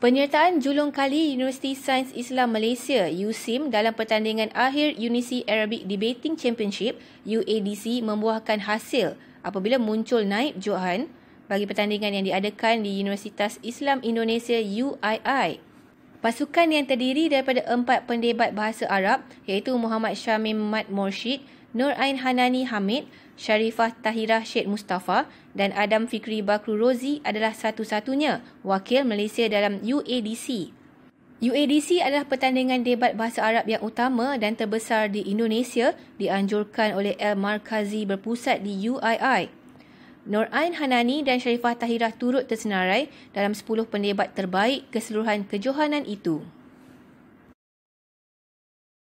Penyertaan julung kali Universiti Sains Islam Malaysia USIM dalam pertandingan akhir Unisi Arabic Debating Championship UADC membuahkan hasil apabila muncul naib Johan bagi pertandingan yang diadakan di Universitas Islam Indonesia UII Pasukan yang terdiri daripada empat pendebat bahasa Arab iaitu Muhammad Syamim Mat Morshid, Nur Ain Hanani Hamid, Sharifah Tahirah Syed Mustafa dan Adam Fikri Bakru Rozi adalah satu-satunya wakil Malaysia dalam UADC. UADC adalah pertandingan debat bahasa Arab yang utama dan terbesar di Indonesia dianjurkan oleh El Markazi berpusat di UII. Nur Ain Hanani dan Sharifah Tahirah turut tersenarai dalam 10 pendebat terbaik keseluruhan kejohanan itu.